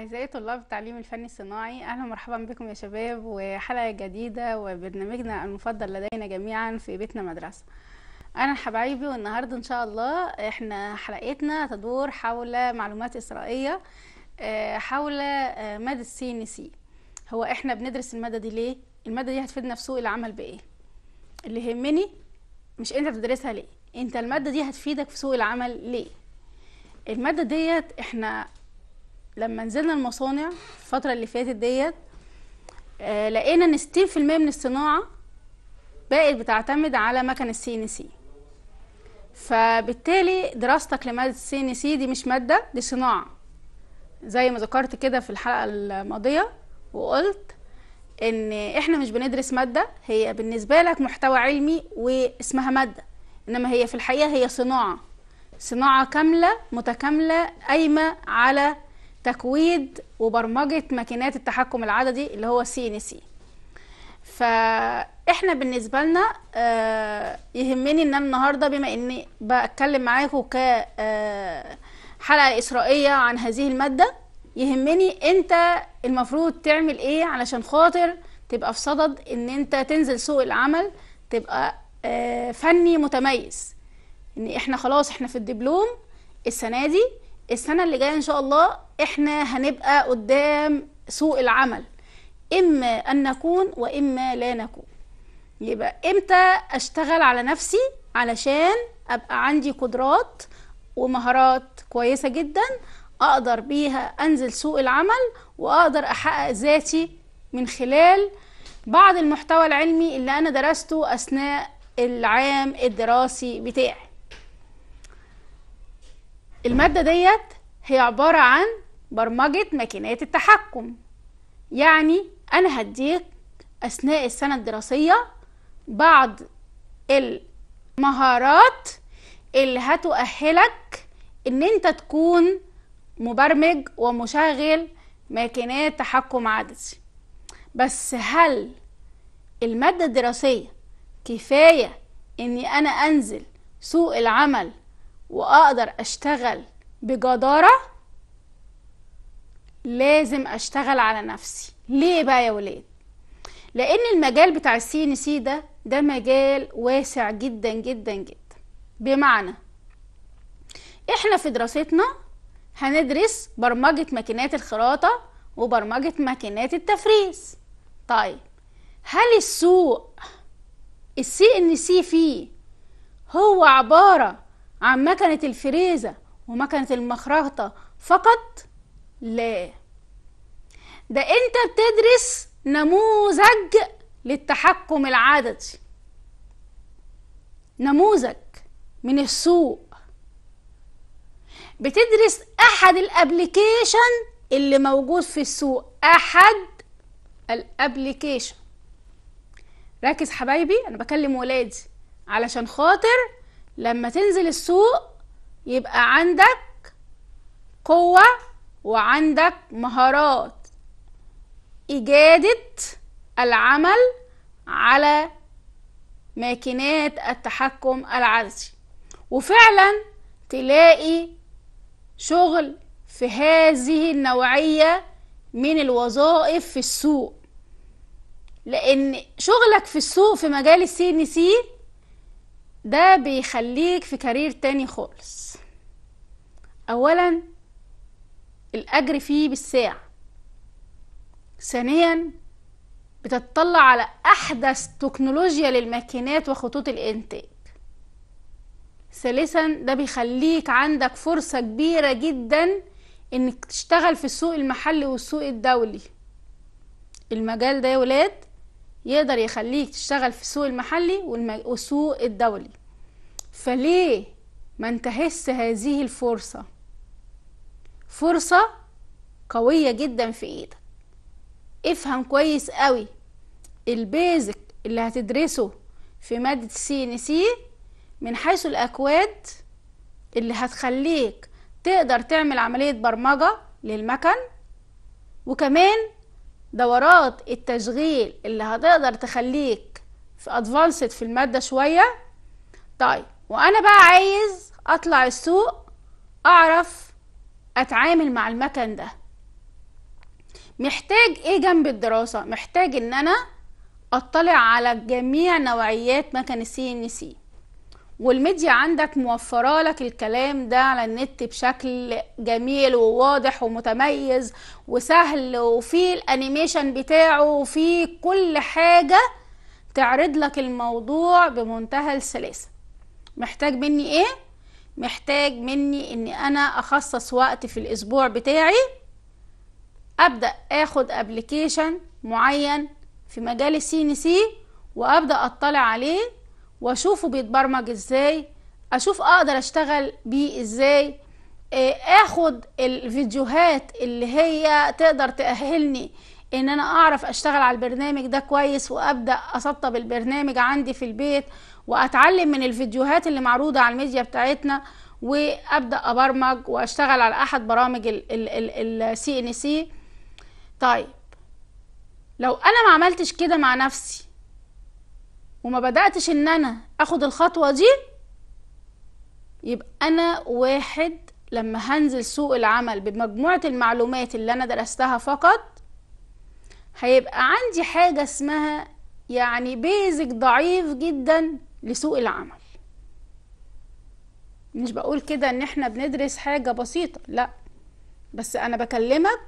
أعزائي طلاب التعليم الفني الصناعي أهلا ومرحبا بكم يا شباب وحلقة جديدة وبرنامجنا المفضل لدينا جميعا في بيتنا مدرسة أنا حبايبي والنهاردة إن شاء الله إحنا حلقتنا تدور حول معلومات إسرائية آه، حول مادة سي إن سي هو إحنا بندرس المادة دي ليه؟ المادة دي هتفيدنا في سوق العمل بإيه؟ اللي يهمني مش أنت بتدرسها ليه؟ أنت المادة دي هتفيدك في سوق العمل ليه؟ المادة ديت احنا لما نزلنا المصانع الفتره اللي فاتت ديت آه، لقينا ان 60% من الصناعه بقت بتعتمد على مكن السي ان سي فبالتالي دراستك لماده السي ان سي دي مش ماده دي صناعه زي ما ذكرت كده في الحلقه الماضيه وقلت ان احنا مش بندرس ماده هي بالنسبه لك محتوى علمي واسمها ماده انما هي في الحقيقه هي صناعه صناعه كامله متكامله قايمه على تكويد وبرمجه ماكينات التحكم العددي اللي هو سي ان سي فاحنا بالنسبه لنا آه، يهمني ان انا النهارده بما اني بتكلم معاكم ك آه، حلقه اسرائيه عن هذه الماده يهمني انت المفروض تعمل ايه علشان خاطر تبقى في صدد ان انت تنزل سوق العمل تبقى آه، فني متميز ان احنا خلاص احنا في الدبلوم السنه دي السنه اللي جايه ان شاء الله احنا هنبقى قدام سوق العمل اما ان نكون واما لا نكون يبقى امتى اشتغل على نفسي علشان ابقى عندي قدرات ومهارات كويسه جدا اقدر بيها انزل سوق العمل واقدر احقق ذاتي من خلال بعض المحتوى العلمي اللي انا درسته اثناء العام الدراسي بتاعي المادة ديت هي عبارة عن برمجة ماكينات التحكم يعني أنا هديك أثناء السنة الدراسية بعض المهارات اللي هتؤهلك إن أنت تكون مبرمج ومشغل ماكينات تحكم عدسي بس هل المادة الدراسية كفاية إني أنا أنزل سوق العمل واقدر اشتغل بجدارة لازم اشتغل على نفسي ليه بقى يا ولاد لان المجال بتاع السي ان سي ده ده مجال واسع جدا جدا جدا بمعنى احنا في دراستنا هندرس برمجة ماكينات الخراطة وبرمجة ماكينات التفريز طيب هل السوق السي ان سي فيه هو عبارة عن آه، مكنة الفريزة ومكنة المخرطة فقط لا ده انت بتدرس نموذج للتحكم العددي نموذج من السوق بتدرس احد الابليكيشن اللي موجود في السوق احد الابليكيشن ركز حبايبي انا بكلم ولادي علشان خاطر لما تنزل السوق يبقى عندك قوة وعندك مهارات إجادة العمل على ماكينات التحكم العدسي وفعلا تلاقي شغل في هذه النوعية من الوظائف في السوق لأن شغلك في السوق في مجال السي ان سي ده بيخليك في كارير تاني خالص اولا الاجر فيه بالساعة ثانيا بتطلع على احدث تكنولوجيا للماكينات وخطوط الانتاج ثالثا ده بيخليك عندك فرصة كبيرة جدا انك تشتغل في السوق المحلي والسوق الدولي المجال ده يا ولاد يقدر يخليك تشتغل في السوق المحلي والسوق الدولي فليه ما انتهس هذه الفرصة فرصة قوية جدا في ايدك افهم كويس قوي البيزك اللي هتدرسه في مادة سي ان سي من حيث الاكواد اللي هتخليك تقدر تعمل عملية برمجة للمكن وكمان دورات التشغيل اللي هتقدر تخليك في ادفانسد في المادة شوية طيب وانا بقى عايز اطلع السوق اعرف اتعامل مع المكان ده محتاج ايه جنب الدراسة محتاج ان انا اطلع على جميع نوعيات مكن السي ان سي والميديا عندك موفره لك الكلام ده على النت بشكل جميل وواضح ومتميز وسهل وفي الانيميشن بتاعه وفي كل حاجه تعرض لك الموضوع بمنتهى السلاسه محتاج مني ايه محتاج مني اني انا اخصص وقت في الاسبوع بتاعي ابدا اخد ابليكيشن معين في مجال السي ان سي وابدا اطلع عليه واشوفه بيتبرمج ازاي اشوف اقدر اشتغل بيه ازاي آه، اخد الفيديوهات اللي هي تقدر تأهلني ان انا اعرف اشتغل على البرنامج ده كويس وابدا اسطب البرنامج عندي في البيت واتعلم من الفيديوهات اللي معروضه على الميديا بتاعتنا وابدا ابرمج واشتغل على احد برامج السي ان سي طيب لو انا ما عملتش كده مع نفسي وما بداتش ان انا اخد الخطوه دي يبقى انا واحد لما هنزل سوق العمل بمجموعه المعلومات اللي انا درستها فقط هيبقى عندي حاجه اسمها يعني بيزك ضعيف جدا لسوق العمل مش بقول كده ان احنا بندرس حاجه بسيطه لا بس انا بكلمك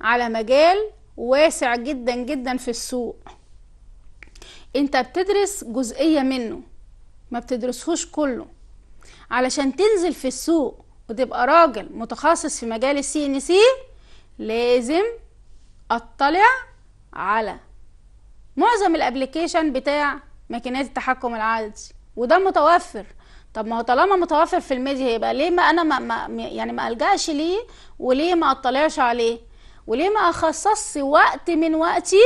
على مجال واسع جدا جدا في السوق انت بتدرس جزئية منه ما بتدرسهوش كله علشان تنزل في السوق وتبقى راجل متخصص في مجال السي ان سي لازم اطلع على معظم الابلكيشن بتاع ماكينات التحكم العادي وده متوفر طب ما هو طالما متوفر في الميديا يبقى ليه ما انا ما ما يعني ما الجاش ليه وليه ما اطلعش عليه وليه ما اخصصش وقت من وقتي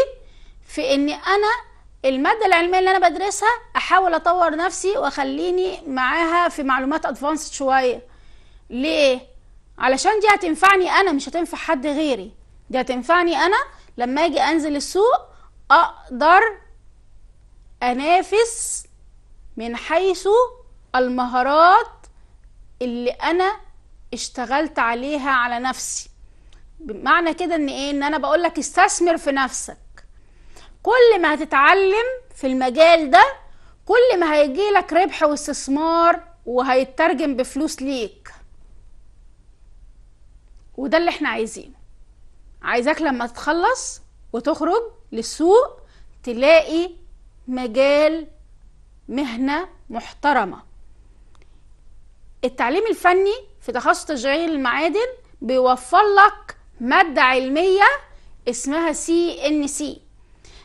في ان انا الماده العلميه اللي انا بدرسها احاول اطور نفسي واخليني معاها في معلومات ادفانسد شويه ليه علشان دي هتنفعني انا مش هتنفع حد غيري دي هتنفعني انا لما اجي انزل السوق اقدر انافس من حيث المهارات اللي انا اشتغلت عليها على نفسي بمعنى كده ان ايه ان انا بقولك استثمر في نفسك كل ما هتتعلم في المجال ده كل ما هيجي لك ربح واستثمار وهيترجم بفلوس ليك وده اللي احنا عايزينه عايزاك لما تخلص وتخرج للسوق تلاقي مجال مهنة محترمة التعليم الفني في تخصص تشغيل المعادن بيوفر لك مادة علمية اسمها سي ان سي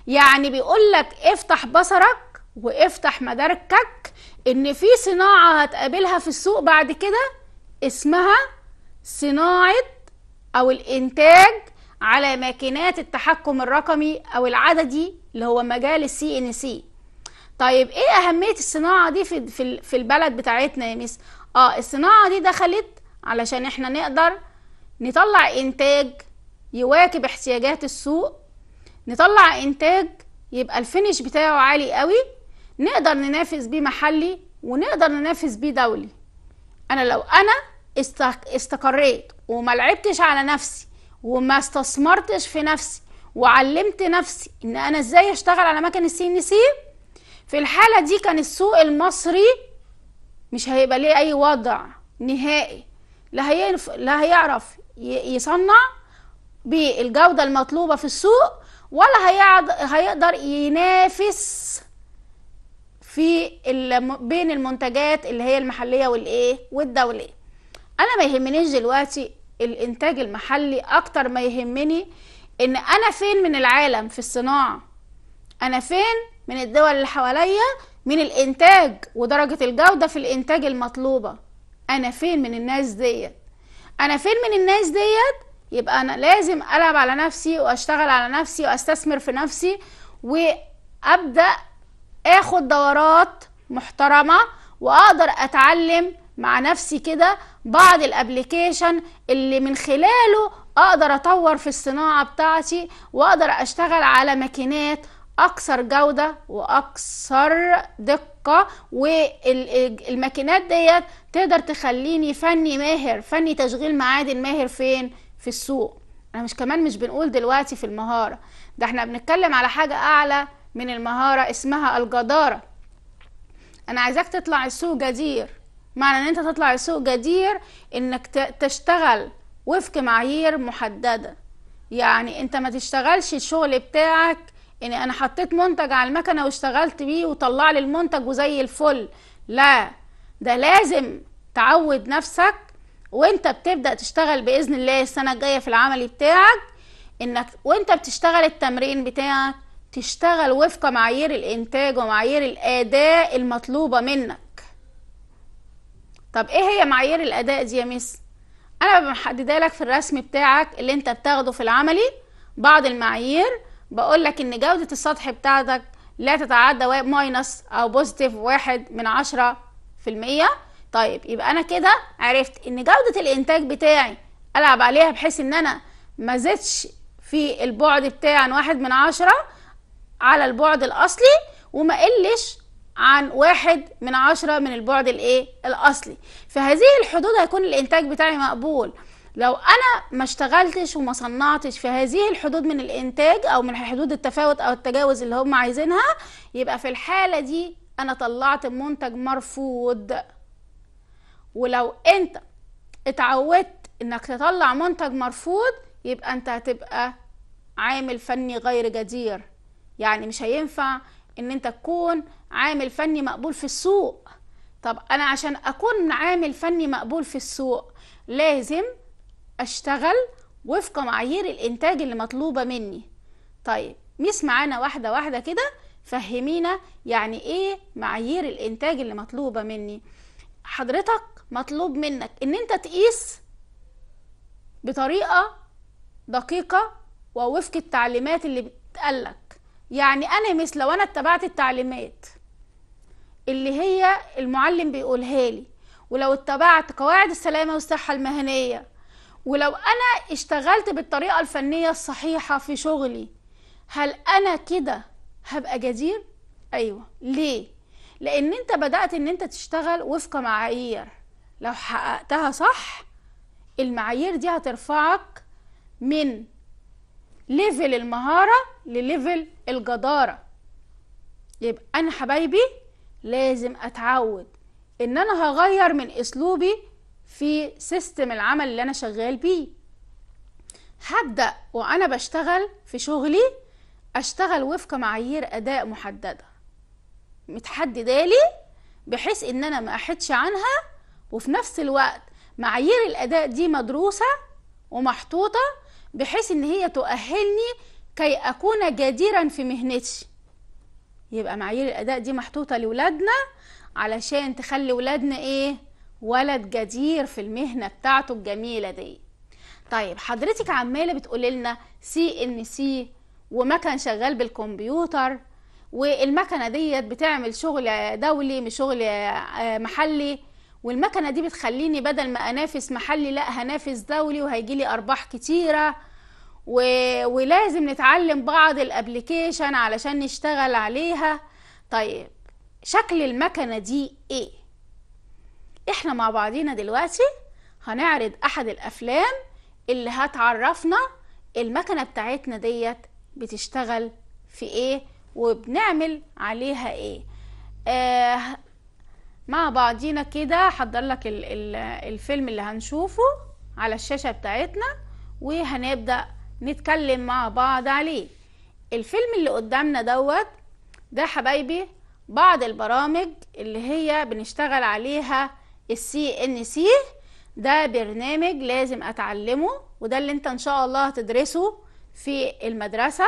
يعني بيقول لك افتح بصرك وافتح مداركك ان في صناعه هتقابلها في السوق بعد كده اسمها صناعه او الانتاج على ماكينات التحكم الرقمي او العددي اللي هو مجال السي ان سي طيب ايه اهميه الصناعه دي في في البلد بتاعتنا يا مس اه الصناعه دي دخلت علشان احنا نقدر نطلع انتاج يواكب احتياجات السوق نطلع انتاج يبقى الفينش بتاعه عالي قوي نقدر ننافس بيه محلي ونقدر ننافس بيه دولي انا لو انا استقريت وما لعبتش على نفسي وما استثمرتش في نفسي وعلمت نفسي ان انا ازاي اشتغل على مكن السي ان سي في الحاله دي كان السوق المصري مش هيبقى ليه اي وضع نهائي لا هيعرف لا هيعرف يصنع بالجوده المطلوبه في السوق ولا هيقدر ينافس في بين المنتجات اللي هي المحليه والايه والدوليه انا ما يهمنيش دلوقتي الانتاج المحلي اكتر ما يهمني ان انا فين من العالم في الصناعه انا فين من الدول اللي حواليا من الانتاج ودرجه الجوده في الانتاج المطلوبه انا فين من الناس ديت انا فين من الناس ديت يبقى انا لازم العب على نفسي واشتغل على نفسي واستثمر في نفسي وابدا اخد دورات محترمه واقدر اتعلم مع نفسي كده بعض الابليكيشن اللي من خلاله اقدر اطور في الصناعه بتاعتي واقدر اشتغل على ماكينات اكثر جوده واكثر دقه والماكينات ديت تقدر تخليني فني ماهر فني تشغيل معادن ماهر فين في السوق انا مش كمان مش بنقول دلوقتي في المهارة ده احنا بنتكلم على حاجة اعلى من المهارة اسمها الجدارة انا عايزاك تطلع السوق جدير معنى ان انت تطلع السوق جدير انك تشتغل وفق معايير محددة يعني انت ما تشتغلش الشغل بتاعك ان انا حطيت منتج على المكنة واشتغلت بيه وطلع لي المنتج وزي الفل لا ده لازم تعود نفسك وانت بتبدا تشتغل باذن الله السنه الجايه في العملي بتاعك انك وانت بتشتغل التمرين بتاعك تشتغل وفق معايير الانتاج ومعايير الاداء المطلوبه منك طب ايه هي معايير الاداء دي يا مس انا بحددها لك في الرسم بتاعك اللي انت بتاخده في العملي بعض المعايير بقول لك ان جوده السطح بتاعتك لا تتعدى ماينس او بوزيتيف واحد من عشرة في المية طيب يبقى انا كده عرفت ان جوده الانتاج بتاعي العب عليها بحيث ان انا ما زدتش في البعد بتاعي عن واحد من عشرة على البعد الاصلي وما قلش عن واحد من عشرة من البعد الايه الاصلي في هذه الحدود هيكون الانتاج بتاعي مقبول لو انا ما اشتغلتش وما صنعتش في هذه الحدود من الانتاج او من حدود التفاوت او التجاوز اللي هم عايزينها يبقى في الحالة دي انا طلعت منتج مرفوض ولو انت اتعودت انك تطلع منتج مرفوض يبقى انت هتبقى عامل فني غير جدير يعني مش هينفع ان انت تكون عامل فني مقبول في السوق طب انا عشان اكون عامل فني مقبول في السوق لازم اشتغل وفق معايير الانتاج اللي مطلوبه مني طيب ميس معانا واحده واحده كده فهمينا يعني ايه معايير الانتاج اللي مطلوبه مني حضرتك مطلوب منك ان انت تقيس بطريقه دقيقه ووفق التعليمات اللي بتقالك يعني انا مثل لو انا اتبعت التعليمات اللي هي المعلم بيقولها لي ولو اتبعت قواعد السلامه والصحه المهنيه ولو انا اشتغلت بالطريقه الفنيه الصحيحه في شغلي هل انا كده هبقى جدير ايوه ليه لان انت بدات ان انت تشتغل وفق معايير لو حققتها صح المعايير دي هترفعك من ليفل المهارة لليفل الجدارة يبقى أنا حبايبي لازم أتعود إن أنا هغير من أسلوبي في سيستم العمل اللي أنا شغال بيه هبدأ وأنا بشتغل في شغلي أشتغل وفق معايير أداء محددة متحددة لي بحيث إن أنا ما أحدش عنها وفي نفس الوقت معايير الاداء دي مدروسه ومحطوطه بحيث ان هي تؤهلني كي اكون جديرا في مهنتي يبقى معايير الاداء دي محطوطه لولادنا علشان تخلي ولادنا ايه ولد جدير في المهنه بتاعته الجميله دي طيب حضرتك عماله بتقولي لنا سي ان سي ومكن شغال بالكمبيوتر والمكنه ديت بتعمل شغل دولي مش شغل آه، محلي والمكنه دي بتخليني بدل ما انافس محلي لا هنافس دولي وهيجي لي ارباح كتيره و... ولازم نتعلم بعض الابلكيشن علشان نشتغل عليها طيب شكل المكنه دي ايه احنا مع بعضينا دلوقتي هنعرض احد الافلام اللي هتعرفنا المكنه بتاعتنا ديت بتشتغل في ايه وبنعمل عليها ايه آه مع بعضينا كده هحضر لك الفيلم اللي هنشوفه على الشاشه بتاعتنا وهنبدا نتكلم مع بعض عليه الفيلم اللي قدامنا دوت ده حبايبي بعض البرامج اللي هي بنشتغل عليها السي ان سي ده برنامج لازم اتعلمه وده اللي انت ان شاء الله هتدرسه في المدرسه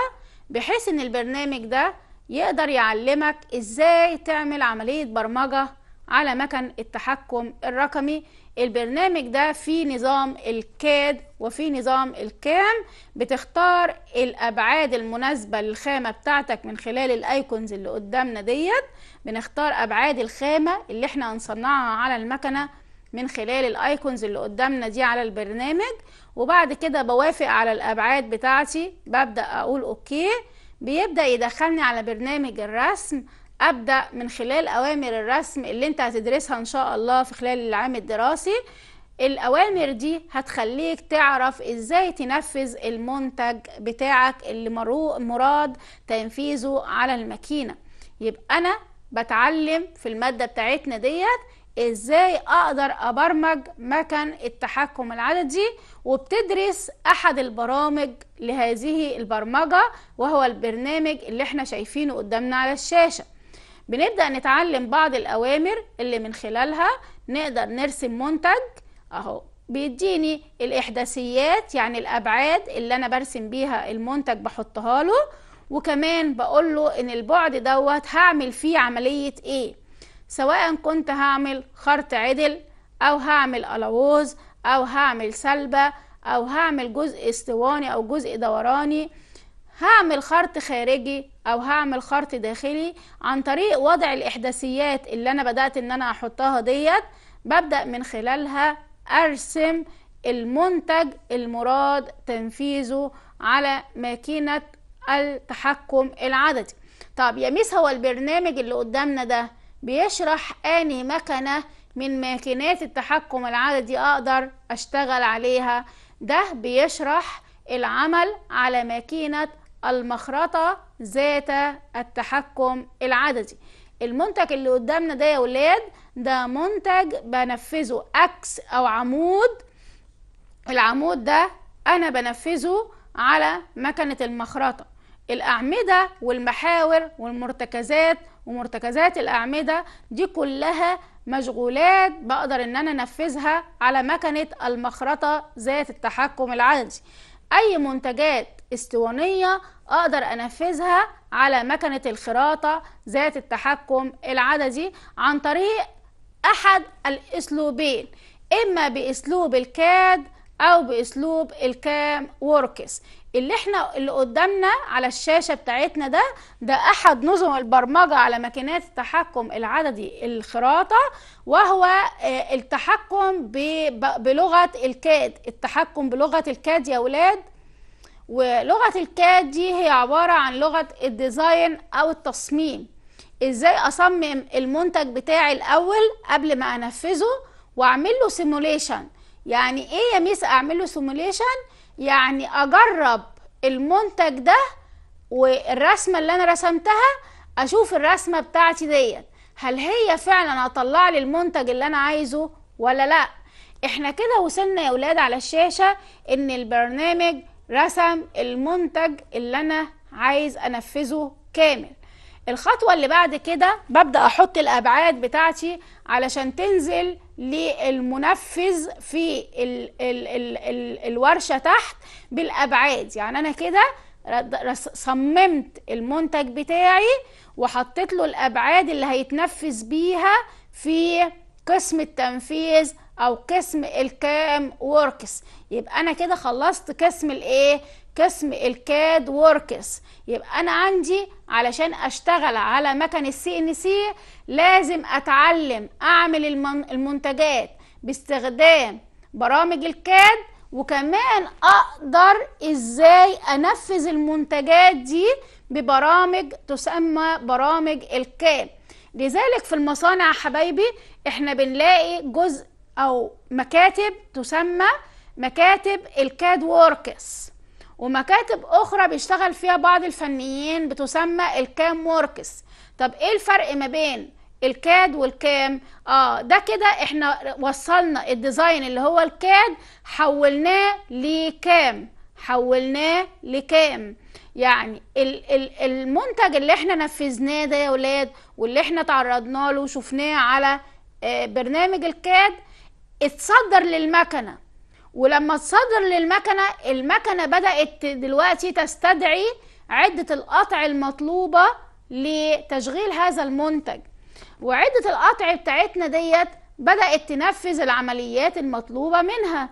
بحيث ان البرنامج ده يقدر يعلمك ازاي تعمل عمليه برمجه على مكن التحكم الرقمي البرنامج ده في نظام الكاد وفي نظام الكام بتختار الأبعاد المناسبة للخامة بتاعتك من خلال الأيكونز اللي قدامنا ديت بنختار أبعاد الخامة اللي احنا هنصنعها على المكنة من خلال الايكونز اللي قدامنا دي على البرنامج وبعد كده بوافق على الابعاد بتاعتي ببدا اقول اوكي بيبدا يدخلني على برنامج الرسم ابدا من خلال اوامر الرسم اللي انت هتدرسها ان شاء الله في خلال العام الدراسي الأوامر دي هتخليك تعرف إزاي تنفذ المنتج بتاعك اللي مراد تنفيذه على الماكينة يبقى أنا بتعلم في المادة بتاعتنا ديت إزاي أقدر أبرمج مكن التحكم العددي وبتدرس أحد البرامج لهذه البرمجة وهو البرنامج اللي احنا شايفينه قدامنا على الشاشة بنبدأ نتعلم بعض الأوامر اللي من خلالها نقدر نرسم منتج أهو بيديني الإحداثيات يعني الأبعاد اللي أنا برسم بيها المنتج بحطها له وكمان بقول له إن البعد دوت هعمل فيه عملية إيه سواء كنت هعمل خرط عدل أو هعمل الاوز أو هعمل سلبة أو هعمل جزء اسطواني أو جزء دوراني هعمل خرط خارجي او هعمل خرط داخلي عن طريق وضع الاحداثيات اللي انا بدات ان انا احطها ديت ببدا من خلالها ارسم المنتج المراد تنفيذه على ماكينه التحكم العددي طب يا ميس هو البرنامج اللي قدامنا ده بيشرح اني مكنه من ماكينات التحكم العددي اقدر اشتغل عليها ده بيشرح العمل على ماكينه المخرطه ذات التحكم العددي المنتج اللي قدامنا ده يا ولاد ده منتج بنفذه اكس او عمود العمود ده انا بنفذه على مكنه المخرطه الاعمده والمحاور والمرتكزات ومرتكزات الاعمده دي كلها مشغولات بقدر ان انا انفذها على مكنه المخرطه ذات التحكم العددي اي منتجات اسطوانيه اقدر انفذها على مكنه الخراطه ذات التحكم العددي عن طريق احد الاسلوبين اما باسلوب الكاد او باسلوب الكام ووركس اللي احنا اللي قدامنا على الشاشه بتاعتنا ده ده احد نظم البرمجه على ماكينات التحكم العددي الخراطه وهو آه، التحكم بلغه الكاد التحكم بلغه الكاد يا ولاد ولغه الكاد دي هي عباره عن لغه الديزاين او التصميم ازاي اصمم المنتج بتاعي الاول قبل ما انفذه واعمل له سيموليشن يعني ايه يا ميس اعمل له سيموليشن يعني اجرب المنتج ده والرسمه اللي انا رسمتها اشوف الرسمه بتاعتي ديت هل هي فعلا هتطلع لي المنتج اللي انا عايزه ولا لا احنا كده وصلنا يا اولاد على الشاشه ان البرنامج رسم المنتج اللي انا عايز انفذه كامل الخطوه اللي بعد كده ببدا احط الابعاد بتاعتي علشان تنزل للمنفذ في ال الـ الـ الـ الورشه تحت بالابعاد يعني انا كده صممت المنتج بتاعي وحطيت له الابعاد اللي هيتنفذ بيها في قسم التنفيذ او قسم الكام وركس يبقى انا كده خلصت قسم الايه قسم الكاد وركس يبقى انا عندي علشان اشتغل على مكن السي ان سي لازم اتعلم اعمل المنتجات باستخدام برامج الكاد وكمان اقدر ازاي انفذ المنتجات دي ببرامج تسمى برامج الكاد لذلك في المصانع حبايبي احنا بنلاقي جزء او مكاتب تسمى مكاتب الكاد ووركس ومكاتب اخرى بيشتغل فيها بعض الفنيين بتسمى الكام ووركس طب ايه الفرق ما بين الكاد والكام اه ده كده احنا وصلنا الديزاين اللي هو الكاد حولناه لكام حولناه لكام يعني ال ال المنتج اللي احنا نفذناه ده يا ولاد واللي احنا تعرضنا له وشفناه على آه، برنامج الكاد اتصدر للمكنه ولما تصدر للمكنه المكنه بدات دلوقتي تستدعي عده القطع المطلوبه لتشغيل هذا المنتج وعده القطع بتاعتنا ديت بدات تنفذ العمليات المطلوبه منها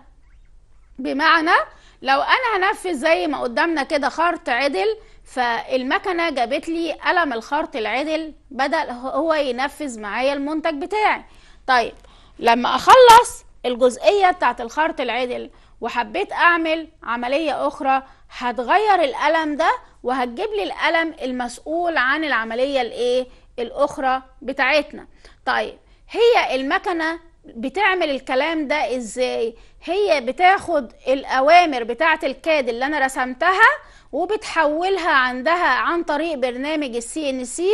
بمعنى لو انا هنفذ زي ما قدامنا كده خرط عدل فالمكنه جابت لي قلم الخرط العدل بدأ هو ينفذ معايا المنتج بتاعي طيب لما اخلص الجزئية بتاعت الخرط العدل وحبيت أعمل عملية أخرى هتغير الألم ده وهتجيب لي الألم المسؤول عن العملية الإيه الأخرى بتاعتنا طيب هي المكنة بتعمل الكلام ده إزاي هي بتاخد الأوامر بتاعت الكاد اللي أنا رسمتها وبتحولها عندها عن طريق برنامج السي ان سي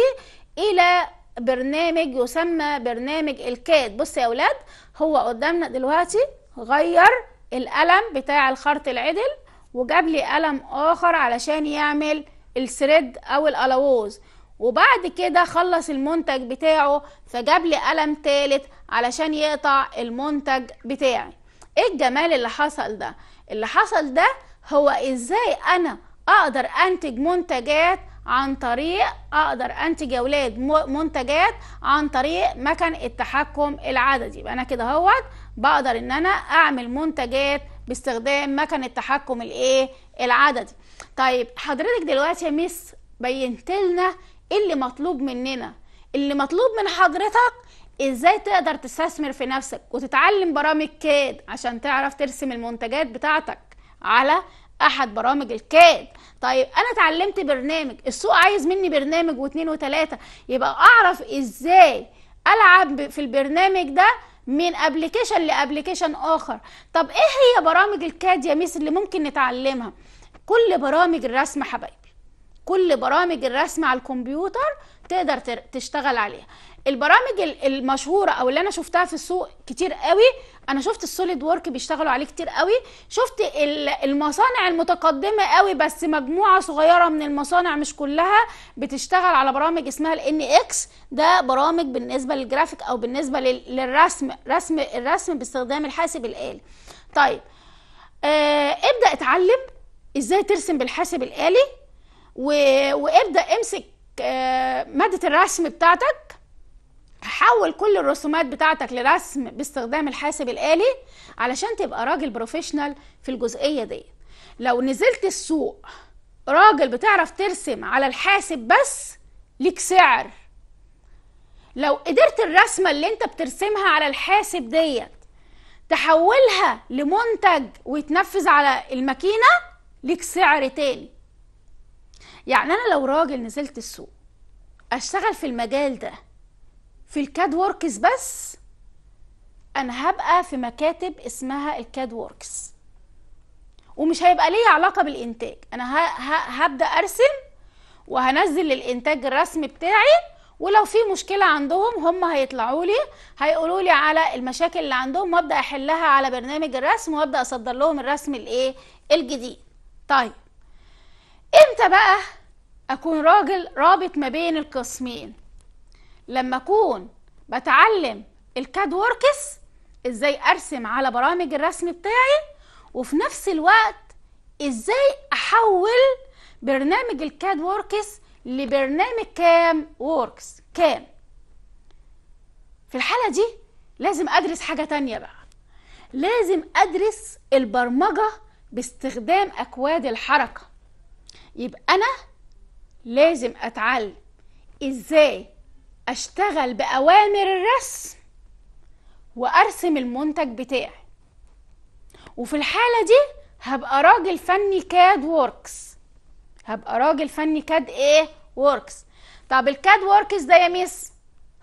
إلى برنامج يسمى برنامج الكاد بص يا أولاد هو قدامنا دلوقتي غير القلم بتاع الخرط العدل وجاب لي قلم اخر علشان يعمل السريد او الالاووز وبعد كده خلص المنتج بتاعه فجاب لي قلم تالت علشان يقطع المنتج بتاعي ايه الجمال اللي حصل ده اللي حصل ده هو ازاي انا اقدر انتج منتجات عن طريق اقدر انتج يا اولاد منتجات عن طريق مكن التحكم العددي يبقى انا كده اهوت بقدر ان انا اعمل منتجات باستخدام مكن التحكم الايه العددي طيب حضرتك دلوقتي يا مس بينت لنا اللي مطلوب مننا اللي مطلوب من حضرتك ازاي تقدر تستثمر في نفسك وتتعلم برامج كاد عشان تعرف ترسم المنتجات بتاعتك على احد برامج الكاد طيب انا اتعلمت برنامج السوق عايز مني برنامج واثنين وثلاثه يبقى اعرف ازاي العب في البرنامج ده من ابلكيشن لابلكيشن اخر طب ايه هي برامج الكاد يا ميس اللي ممكن نتعلمها كل برامج الرسم حبايبي كل برامج الرسم على الكمبيوتر تقدر تشتغل عليها البرامج المشهوره او اللي انا شفتها في السوق كتير قوي انا شفت السوليد وورك بيشتغلوا عليه كتير قوي شفت المصانع المتقدمه قوي بس مجموعه صغيره من المصانع مش كلها بتشتغل على برامج اسمها الان اكس ده برامج بالنسبه للجرافيك او بالنسبه للرسم رسم الرسم باستخدام الحاسب الالي طيب آه ابدا اتعلم ازاي ترسم بالحاسب الالي و... وابدا امسك آه ماده الرسم بتاعتك حول كل الرسومات بتاعتك لرسم باستخدام الحاسب الآلي علشان تبقى راجل بروفيشنال في الجزئية دي لو نزلت السوق راجل بتعرف ترسم على الحاسب بس ليك سعر لو قدرت الرسمة اللي انت بترسمها على الحاسب ديت تحولها لمنتج ويتنفذ على الماكينة ليك سعر تاني يعني انا لو راجل نزلت السوق اشتغل في المجال ده في الكاد ووركس بس انا هبقى في مكاتب اسمها الكاد ووركس ومش هيبقى ليا علاقه بالانتاج انا هبدا ارسم وهنزل الانتاج الرسمي بتاعي ولو في مشكله عندهم هم هيطلعوا لي هيقولوا لي على المشاكل اللي عندهم وابدا احلها على برنامج الرسم وابدا اصدر لهم الرسم الايه الجديد طيب امتى بقى اكون راجل رابط ما بين القسمين لما اكون بتعلم الكاد ووركس ازاي ارسم على برامج الرسم بتاعي وفي نفس الوقت ازاي احول برنامج الكاد ووركس لبرنامج كام ووركس كام في الحالة دي لازم ادرس حاجة تانية بقى لازم ادرس البرمجة باستخدام اكواد الحركة يبقى انا لازم اتعلم ازاي اشتغل باوامر الرسم وارسم المنتج بتاعي وفي الحاله دي هبقى راجل فني كاد ووركس هبقى راجل فني كاد ايه ووركس طب الكاد ووركس ده يا ميس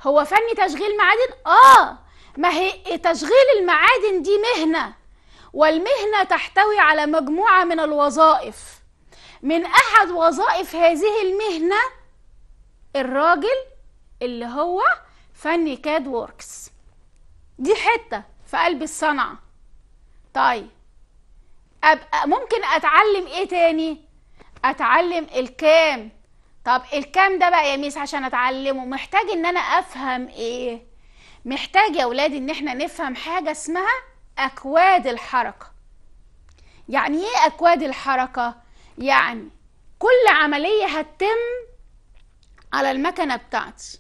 هو فني تشغيل معادن اه ما هي تشغيل المعادن دي مهنه والمهنه تحتوي على مجموعه من الوظائف من احد وظائف هذه المهنه الراجل اللي هو فني كاد ووركس دي حتة في قلب الصنعة طيب أبقى ممكن أتعلم إيه تاني؟ أتعلم الكام طب الكام ده بقى يا ميس عشان أتعلمه محتاج إن أنا أفهم إيه؟ محتاج يا ولادي إن إحنا نفهم حاجة اسمها أكواد الحركة يعني إيه أكواد الحركة؟ يعني كل عملية هتتم على المكنة بتاعتي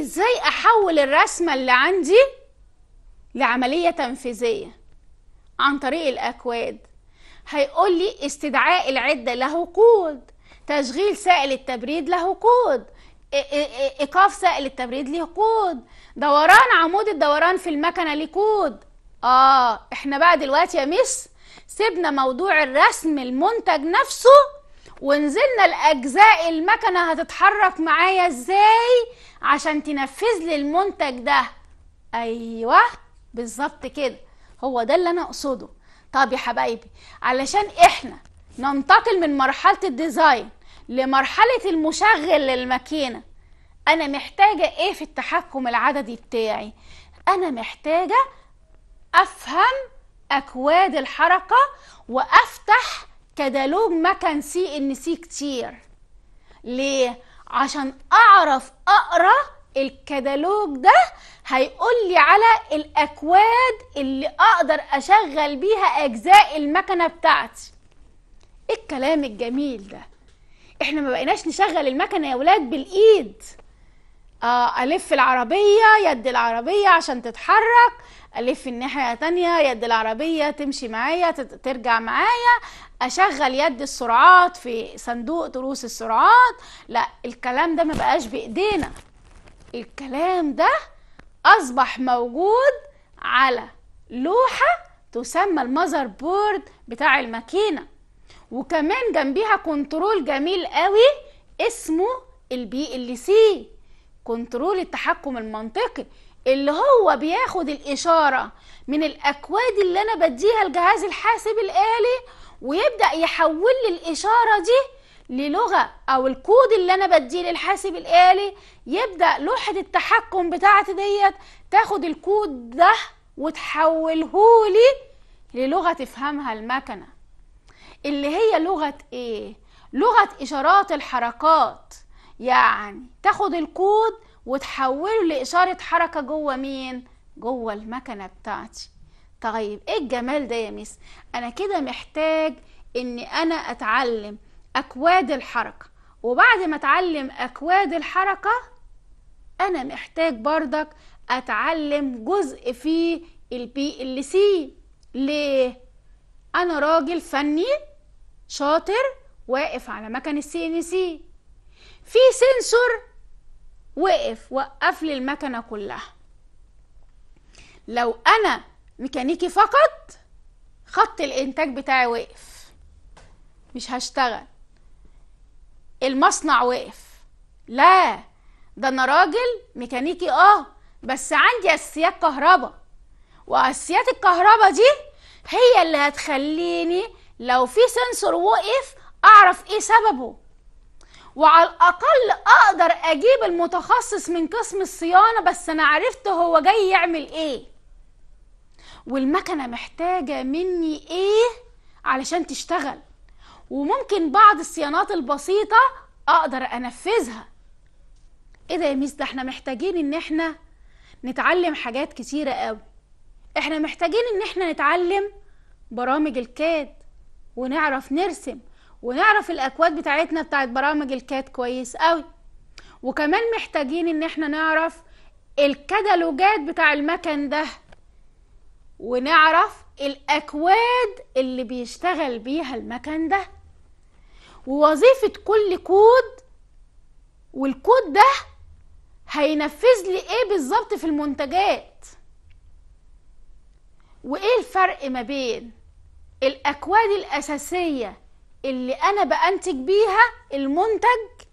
ازاي احول الرسمة اللي عندي لعملية تنفيذية عن طريق الاكواد هيقول لي استدعاء العدة له كود تشغيل سائل التبريد له كود ايقاف سائل التبريد له كود دوران عمود الدوران في المكنة له كود اه احنا بقى دلوقتي يا مس سيبنا موضوع الرسم المنتج نفسه ونزلنا الاجزاء المكنه هتتحرك معايا ازاي عشان تنفذ لي المنتج ده ايوه بالظبط كده هو ده اللي انا اقصده طب يا حبايبي علشان احنا ننتقل من مرحله الديزاين لمرحله المشغل للماكينه انا محتاجه ايه في التحكم العددي بتاعي انا محتاجه افهم اكواد الحركه وافتح كتالوج مكن سي ان سي كتير ليه عشان اعرف اقرا الكتالوج ده هيقول لي على الاكواد اللي اقدر اشغل بيها اجزاء المكنه بتاعتي ايه الكلام الجميل ده احنا ما بقيناش نشغل المكنه يا ولاد بالايد آه الف العربيه يد العربيه عشان تتحرك الف الناحيه تانية يد العربيه تمشي معايا ترجع معايا اشغل يد السرعات في صندوق تروس السرعات لا الكلام ده ما بقاش بايدينا الكلام ده اصبح موجود على لوحه تسمى المذر بورد بتاع الماكينه وكمان جنبيها كنترول جميل قوي اسمه البي ال سي كنترول التحكم المنطقي اللي هو بياخد الاشاره من الاكواد اللي انا بديها الجهاز الحاسب الالي ويبدأ يحول لي الإشارة دي للغة أو الكود اللي أنا بديه للحاسب الآلي يبدأ لوحة التحكم بتاعتي ديت تاخد الكود ده وتحوله لي للغة تفهمها المكنة اللي هي لغة إيه؟ لغة إشارات الحركات يعني تاخد الكود وتحوله لإشارة حركة جوه مين؟ جوه المكنة بتاعتي طيب ايه الجمال ده يا ميس انا كده محتاج ان انا اتعلم اكواد الحركه وبعد ما اتعلم اكواد الحركه انا محتاج بردك اتعلم جزء في البي ال سي ليه انا راجل فني شاطر واقف على مكن السي ان سي في سنسور وقف وقف لي المكنه كلها لو انا ميكانيكي فقط خط الانتاج بتاعي وقف مش هشتغل المصنع وقف لا ده انا راجل ميكانيكي اه بس عندي اساسيات كهرباء واساسيات الكهرباء دي هي اللي هتخليني لو في سنسور وقف اعرف ايه سببه وعلى الاقل اقدر اجيب المتخصص من قسم الصيانه بس انا عرفت هو جاي يعمل ايه والمكنه محتاجه مني ايه علشان تشتغل وممكن بعض الصيانات البسيطه اقدر انفذها ايه ده يا ميس ده احنا محتاجين ان احنا نتعلم حاجات كتيره قوي احنا محتاجين ان احنا نتعلم برامج الكاد ونعرف نرسم ونعرف الاكواد بتاعتنا بتاعت برامج الكاد كويس قوي وكمان محتاجين ان احنا نعرف الكتالوجات بتاع المكن ده ونعرف الأكواد اللي بيشتغل بيها المكان ده ووظيفة كل كود والكود ده هينفذ لي ايه بالظبط في المنتجات وايه الفرق ما بين الأكواد الأساسية اللي أنا بأنتج بيها المنتج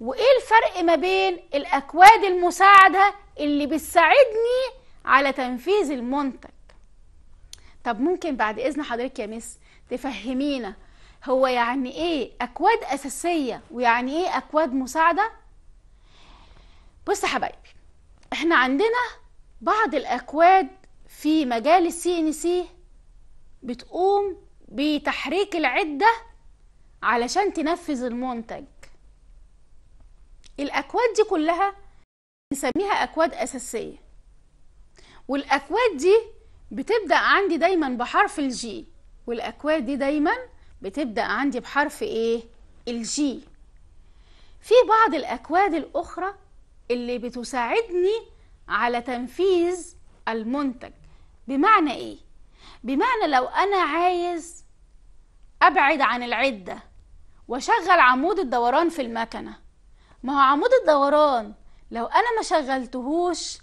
وايه الفرق ما بين الأكواد المساعدة اللي بتساعدني على تنفيذ المنتج طب ممكن بعد اذن حضرتك يا مس تفهمينا هو يعني ايه اكواد اساسيه ويعني ايه اكواد مساعده بص يا حبايبي احنا عندنا بعض الاكواد في مجال السي ان سي بتقوم بتحريك العده علشان تنفذ المنتج الاكواد دي كلها نسميها اكواد اساسيه والاكواد دي بتبدأ عندي دايما بحرف الجي والأكواد دي دايما بتبدأ عندي بحرف إيه؟ الجي في بعض الأكواد الأخرى اللي بتساعدني على تنفيذ المنتج بمعنى إيه؟ بمعنى لو أنا عايز أبعد عن العدة وأشغل عمود الدوران في المكنة ما هو عمود الدوران لو أنا ما شغلتهوش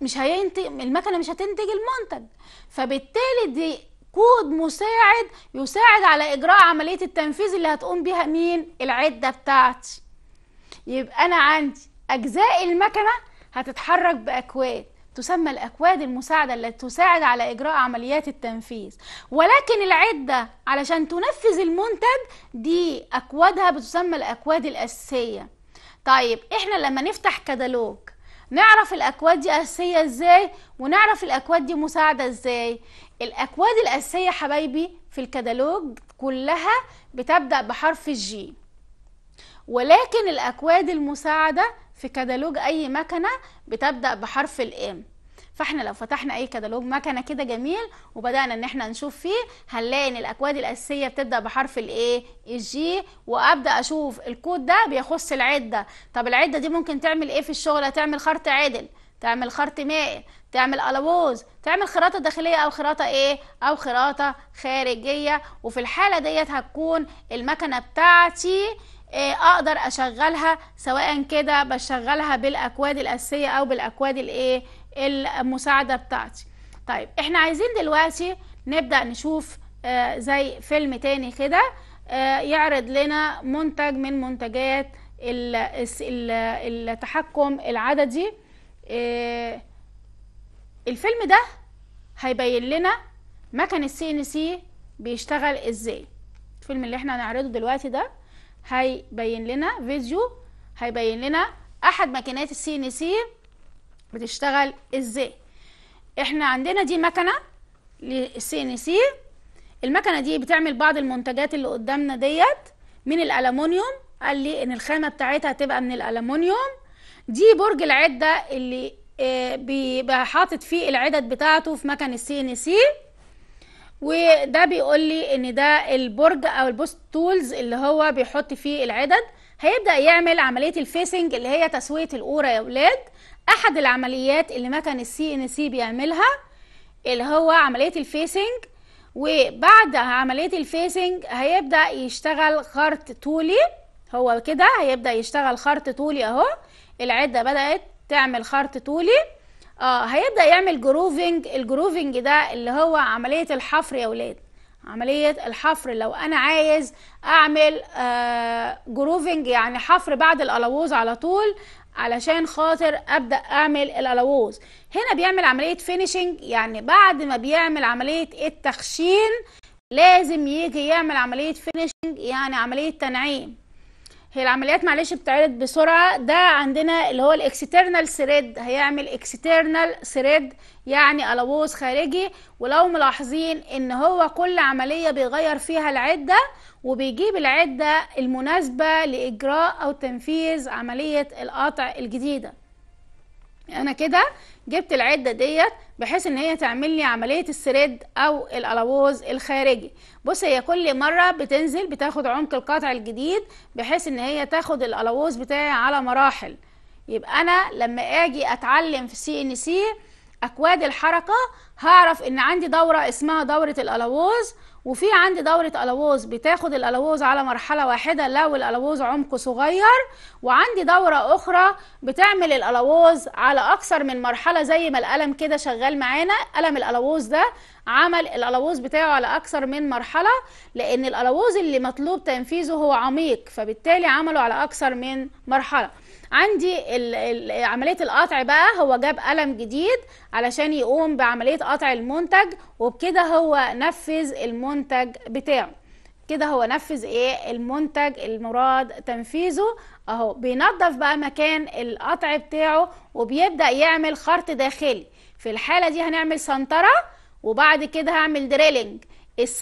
مش هينتج المكنه مش هتنتج المنتج فبالتالي دي كود مساعد يساعد على اجراء عمليه التنفيذ اللي هتقوم بيها مين العده بتاعتي يبقى انا عندي اجزاء المكنه هتتحرك باكواد تسمى الأكواد المساعدة التي تساعد على إجراء عمليات التنفيذ ولكن العدة علشان تنفذ المنتج دي أكوادها بتسمى الأكواد الأساسية طيب إحنا لما نفتح كتالوج نعرف الاكواد دي اساسيه ازاي ونعرف الاكواد دي مساعده ازاي الاكواد الاساسيه حبايبي في الكتالوج كلها بتبدا بحرف الجي ولكن الاكواد المساعده في كتالوج اي مكنه بتبدا بحرف الام فاحنا لو فتحنا اي كتالوج مكنه كده جميل وبدانا ان احنا نشوف فيه هنلاقي ان الاكواد الاساسيه بتبدا بحرف الايه الجي وابدا اشوف الكود ده بيخص العده طب العده دي ممكن تعمل ايه في الشغل تعمل خرط عدل تعمل خرط مائل تعمل الابوز تعمل خراطه داخليه او خراطه ايه او خراطه خارجيه وفي الحاله ديت هتكون المكنه بتاعتي إيه اقدر اشغلها سواء كده بشغلها بالاكواد الاساسيه او بالاكواد الايه المساعده بتاعتي طيب احنا عايزين دلوقتي نبدا نشوف آه زي فيلم تاني كده آه يعرض لنا منتج من منتجات التحكم العددي آه الفيلم ده هيبين لنا مكن السي ان سي بيشتغل ازاي الفيلم اللي احنا هنعرضه دلوقتي ده هيبين لنا فيديو هيبين لنا احد ماكينات السي ان سي بتشتغل ازاي احنا عندنا دي مكنه للسي ان سي المكنه دي بتعمل بعض المنتجات اللي قدامنا ديت من الالومنيوم قال لي ان الخامه بتاعتها هتبقى من الالومنيوم دي برج العده اللي آه، بيبقى حاطط فيه العدد بتاعته في مكن السي ان سي وده بيقول لي ان ده البرج او البوست تولز اللي هو بيحط فيه العدد هيبدا يعمل عمليه الفيسنج اللي هي تسويه القوره يا اولاد احد العمليات اللي ما كان السي ان سي بيعملها اللي هو عمليه الفيسنج وبعد عمليه الفيسنج هيبدا يشتغل خرط طولي هو كده هيبدا يشتغل خرط طولي اهو العده بدات تعمل خرط طولي اه هيبدا يعمل جروفنج الجروفنج ده اللي هو عمليه الحفر يا اولاد عملية الحفر لو أنا عايز أعمل جروفنج آه، يعني حفر بعد الألووز على طول علشان خاطر ابدا اعمل الالووز هنا بيعمل عمليه فينيشنج يعني بعد ما بيعمل عمليه التخشين لازم يجي يعمل عمليه فينيشنج يعني عمليه تنعيم هي العمليات معلش بتعرض بسرعه ده عندنا اللي هو الاكسترنال سريد هيعمل اكسترنال سريد يعني البوس خارجي ولو ملاحظين ان هو كل عمليه بيغير فيها العده وبيجيب العده المناسبه لاجراء او تنفيذ عمليه القطع الجديده انا كده جبت العده ديت بحيث ان هي تعمل لي عمليه السرد او الالاووز الخارجي بص هي كل مره بتنزل بتاخد عمق القطع الجديد بحيث ان هي تاخد الالاووز بتاعي على مراحل يبقى انا لما اجي اتعلم في سي ان سي اكواد الحركه هعرف ان عندي دوره اسمها دوره الالاووز وفي عندي دورة ألاووز بتاخد الألاووز على مرحلة واحدة لو الألاووز عمقه صغير وعندي دورة أخرى بتعمل الألاووز على أكثر من مرحلة زي ما القلم كده شغال معانا قلم الألاووز ده عمل الألاووز بتاعه على أكثر من مرحلة لأن الألاووز اللي مطلوب تنفيذه هو عميق فبالتالي عمله على أكثر من مرحلة عندي ال عمليه القطع بقى هو جاب قلم جديد علشان يقوم بعمليه قطع المنتج وبكده هو نفذ المنتج بتاعه كده هو نفذ ايه المنتج المراد تنفيذه اهو بينظف بقى مكان القطع بتاعه وبيبدا يعمل خرط داخلي في الحاله دي هنعمل سنطره وبعد كده هعمل دريلنج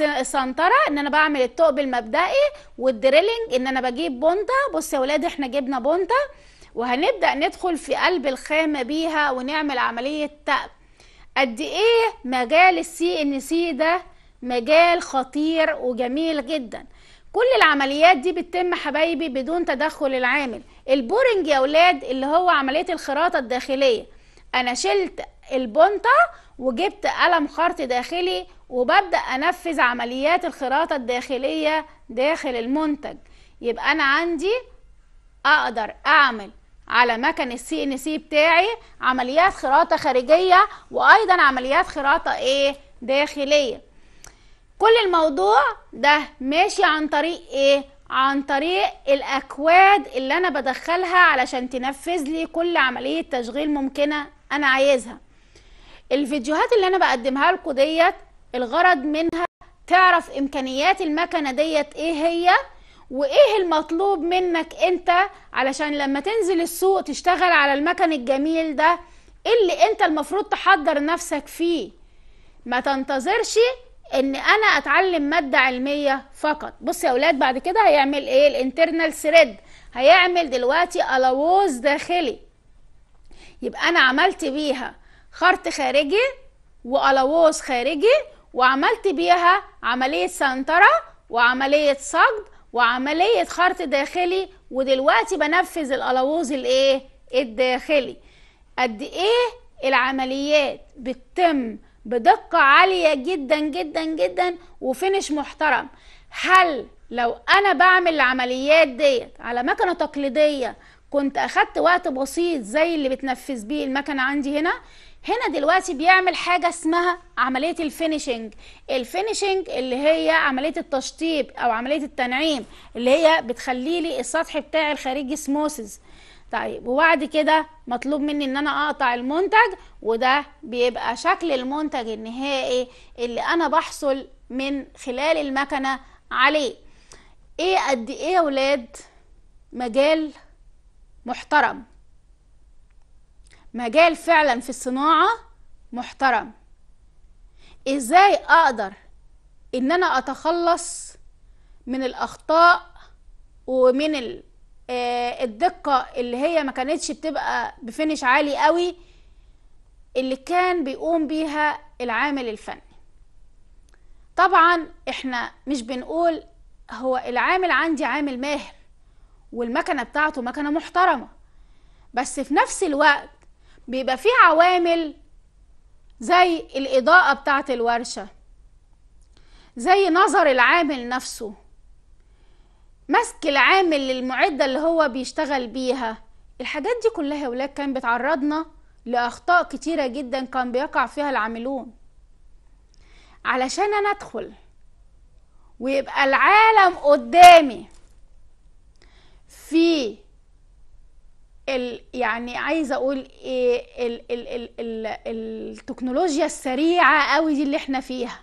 السنطره ان انا بعمل الثقب المبدئي والدريلنج ان انا بجيب بونطه بص يا ولاد احنا جبنا بونطه وهنبدأ ندخل في قلب الخامة بيها ونعمل عملية تقب قد ايه مجال السي ان سي ده مجال خطير وجميل جدا كل العمليات دي بتتم حبايبي بدون تدخل العامل البورنج يا ولاد اللي هو عملية الخراطة الداخلية انا شلت البنطة وجبت قلم خرط داخلي وببدأ انفذ عمليات الخراطة الداخلية داخل المنتج يبقى انا عندي اقدر اعمل على مكن السي ان سي بتاعي عمليات خراطه خارجيه وايضا عمليات خراطه ايه داخليه كل الموضوع ده ماشي عن طريق ايه عن طريق الاكواد اللي انا بدخلها علشان تنفذ لي كل عمليه تشغيل ممكنه انا عايزها الفيديوهات اللي انا بقدمها لكم ديت الغرض منها تعرف امكانيات المكنه ديت ايه هي وايه المطلوب منك انت علشان لما تنزل السوق تشتغل على المكن الجميل ده اللي انت المفروض تحضر نفسك فيه ما تنتظرش ان انا اتعلم مادة علمية فقط بص يا اولاد بعد كده هيعمل ايه الانترنال ثريد هيعمل دلوقتي الاووز داخلي يبقى انا عملت بيها خرط خارجي والاووز خارجي وعملت بيها عملية سنترة وعملية صجد وعملية خرط داخلي ودلوقتي بنفذ القلاووز الايه الداخلي قد ايه العمليات بتتم بدقة عالية جدا جدا جدا وفينش محترم هل لو انا بعمل العمليات ديت على مكنة تقليدية كنت اخدت وقت بسيط زي اللي بتنفذ بيه المكنة عندي هنا هنا دلوقتي بيعمل حاجة اسمها عملية الفينيشنج الفينيشنج اللي هي عملية التشطيب أو عملية التنعيم اللي هي بتخلي لي السطح بتاعي الخارجي سموسز طيب وبعد كده مطلوب مني ان انا اقطع المنتج وده بيبقى شكل المنتج النهائي اللي انا بحصل من خلال المكنة عليه ايه قد ايه يا ولاد مجال محترم مجال فعلا في الصناعة محترم ازاي اقدر ان انا اتخلص من الاخطاء ومن آه، الدقة اللي هي ما كانتش بتبقى بفينش عالي قوي اللي كان بيقوم بيها العامل الفني طبعا احنا مش بنقول هو العامل عندي عامل ماهر والمكنة بتاعته مكنة محترمة بس في نفس الوقت بيبقى في عوامل زي الإضاءة بتاعة الورشة زي نظر العامل نفسه مسك العامل للمعدة اللي هو بيشتغل بيها الحاجات دي كلها يا ولاد كان بتعرضنا لأخطاء كتيرة جدا كان بيقع فيها العاملون علشان أنا أدخل ويبقى العالم قدامي في ال يعني عايزه اقول ايه ال ال ال ال التكنولوجيا السريعه قوي دي اللي احنا فيها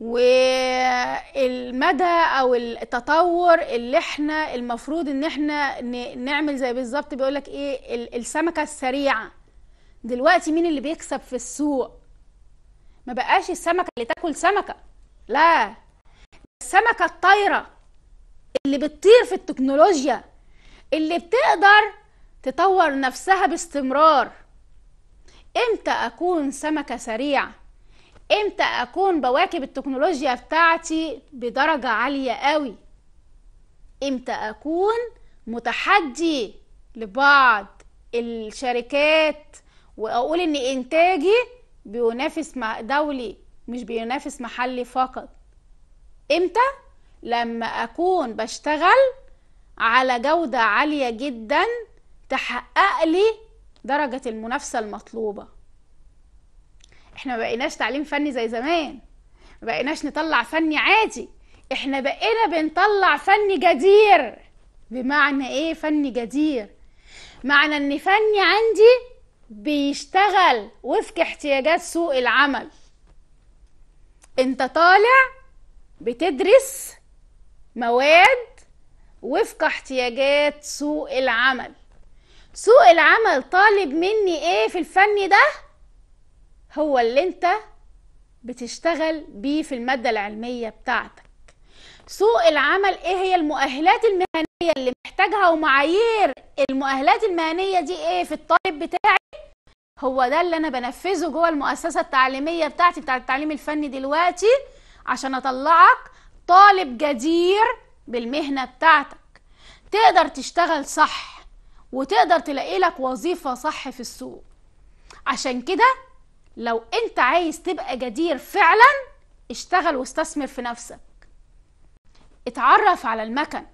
والمدى او التطور اللي احنا المفروض ان احنا نعمل زي بالظبط بيقولك ايه السمكه السريعه دلوقتي مين اللي بيكسب في السوق ما بقاش السمكه اللي تاكل سمكه لا السمكه الطايره اللي بتطير في التكنولوجيا اللي بتقدر تطور نفسها باستمرار امتى اكون سمكة سريعة امتى اكون بواكب التكنولوجيا بتاعتي بدرجة عالية قوي امتى اكون متحدي لبعض الشركات واقول ان انتاجي بينافس دولي مش بينافس محلي فقط امتى لما اكون بشتغل على جودة عالية جدا تحقق لي درجة المنافسة المطلوبة احنا ما بقيناش تعليم فني زي زمان ما بقيناش نطلع فني عادي احنا بقينا بنطلع فني جدير بمعنى ايه فني جدير معنى ان فني عندي بيشتغل وفق احتياجات سوق العمل انت طالع بتدرس مواد وفق احتياجات سوق العمل سوق العمل طالب مني ايه في الفن ده هو اللي انت بتشتغل بيه في المادة العلمية بتاعتك سوق العمل ايه هي المؤهلات المهنية اللي محتاجها ومعايير المؤهلات المهنية دي ايه في الطالب بتاعي هو ده اللي انا بنفذه جوه المؤسسة التعليمية بتاعتي بتاع التعليم الفني دلوقتي عشان اطلعك طالب جدير بالمهنة بتاعتك تقدر تشتغل صح وتقدر تلاقي لك وظيفة صح في السوق عشان كده لو انت عايز تبقى جدير فعلا اشتغل واستثمر في نفسك اتعرف على المكن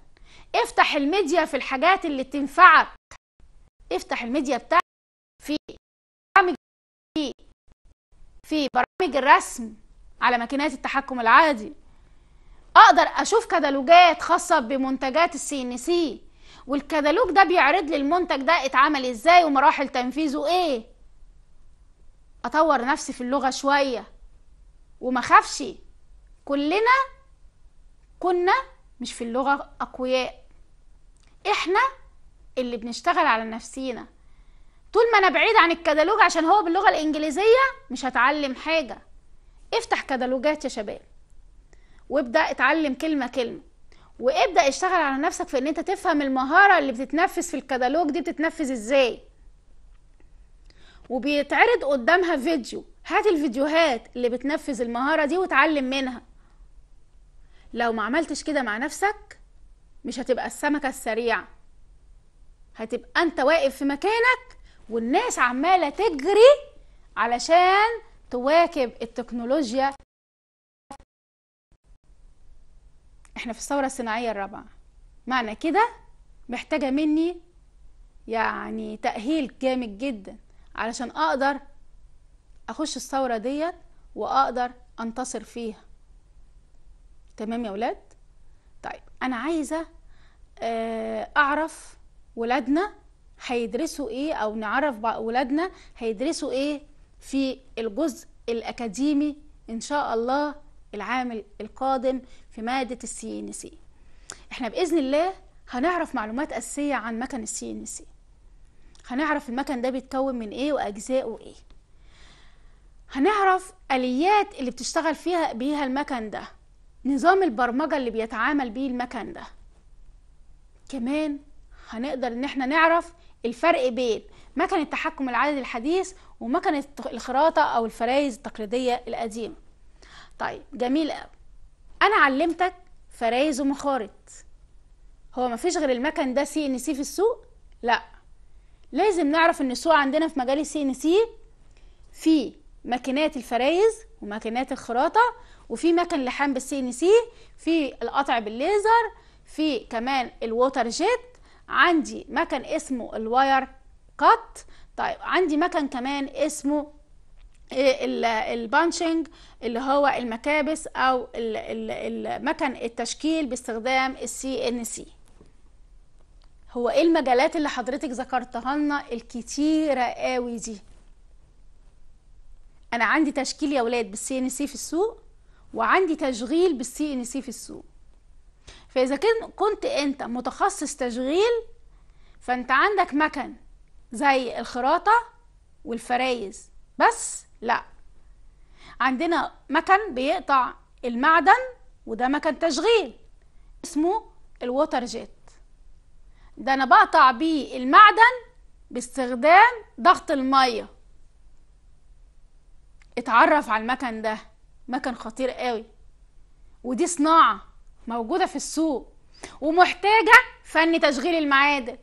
افتح الميديا في الحاجات اللي تنفعك افتح الميديا بتاعك في برامج في برامج الرسم على ماكينات التحكم العادي اقدر اشوف كتالوجات خاصه بمنتجات السي ان سي والكتالوج ده بيعرض لي المنتج ده اتعمل ازاي ومراحل تنفيذه ايه اطور نفسي في اللغه شويه وما خافش كلنا كنا مش في اللغه اقوياء احنا اللي بنشتغل على نفسينا طول ما انا بعيد عن الكتالوج عشان هو باللغه الانجليزيه مش هتعلم حاجه افتح كتالوجات يا شباب وابدا اتعلم كلمه كلمه وابدا اشتغل على نفسك في ان انت تفهم المهاره اللي بتتنفذ في الكتالوج دي بتتنفذ ازاي وبيتعرض قدامها فيديو هات الفيديوهات اللي بتنفذ المهاره دي وتعلم منها لو ما عملتش كده مع نفسك مش هتبقى السمكه السريعه هتبقى انت واقف في مكانك والناس عماله تجري علشان تواكب التكنولوجيا احنا في الثورة الصناعية الرابعة معنى كده محتاجة مني يعني تأهيل جامد جدا علشان أقدر أخش الثورة ديت وأقدر أنتصر فيها تمام يا ولاد طيب أنا عايزة آه، أعرف ولادنا هيدرسوا إيه أو نعرف ولادنا هيدرسوا إيه في الجزء الأكاديمي إن شاء الله العام القادم في مادة السي ان سي احنا بإذن الله هنعرف معلومات أساسية عن مكن السي ان سي هنعرف المكن ده بيتكون من ايه وأجزائه ايه هنعرف آليات اللي بتشتغل فيها بيها المكن ده نظام البرمجة اللي بيتعامل بيه المكن ده كمان هنقدر ان احنا نعرف الفرق بين مكن التحكم العددي الحديث ومكن الخراطة او الفرايز التقليدية القديمة طيب جميل قوي انا علمتك فرايز ومخارط هو مفيش غير المكن ده سي ان سي في السوق لا لازم نعرف ان السوق عندنا في مجال السي ان سي في ماكينات الفرايز وماكينات الخراطه وفي مكن لحام بالسي ان سي في القطع بالليزر في كمان الووتر جيت عندي مكن اسمه الواير كات طيب عندي مكن كمان اسمه البانشنج اللي هو المكابس او مكن التشكيل باستخدام السي ان سي هو ايه المجالات اللي حضرتك ذكرتها لنا الكتيره قوي دي انا عندي تشكيل يا ولاد بالسي ان سي في السوق وعندي تشغيل بالسي ان سي في السوق فاذا كنت انت متخصص تشغيل فانت عندك مكن زي الخراطه والفرايز بس لا عندنا مكن بيقطع المعدن وده مكن تشغيل اسمه الووتر جيت ده انا بقطع بيه المعدن باستخدام ضغط الميه اتعرف على المكن ده مكن خطير قوي ودي صناعه موجوده في السوق ومحتاجه فن تشغيل المعادن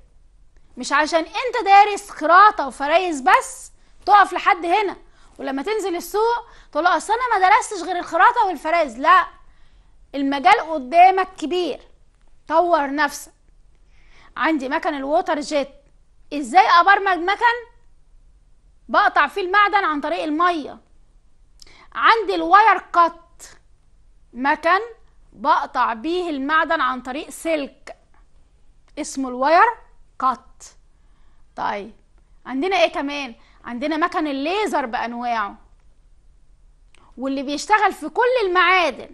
مش عشان انت دارس خراطه وفرايز بس تقف لحد هنا ولما تنزل السوق تقول له اصل انا ما درستش غير الخراطه والفراز لا المجال قدامك كبير طور نفسك عندي مكن الووتر جيت ازاي ابرمج مكن بقطع فيه المعدن عن طريق الميه عندي الواير كات مكن بقطع بيه المعدن عن طريق سلك اسمه الواير كات طيب عندنا ايه كمان عندنا مكن الليزر بانواعه واللي بيشتغل في كل المعادن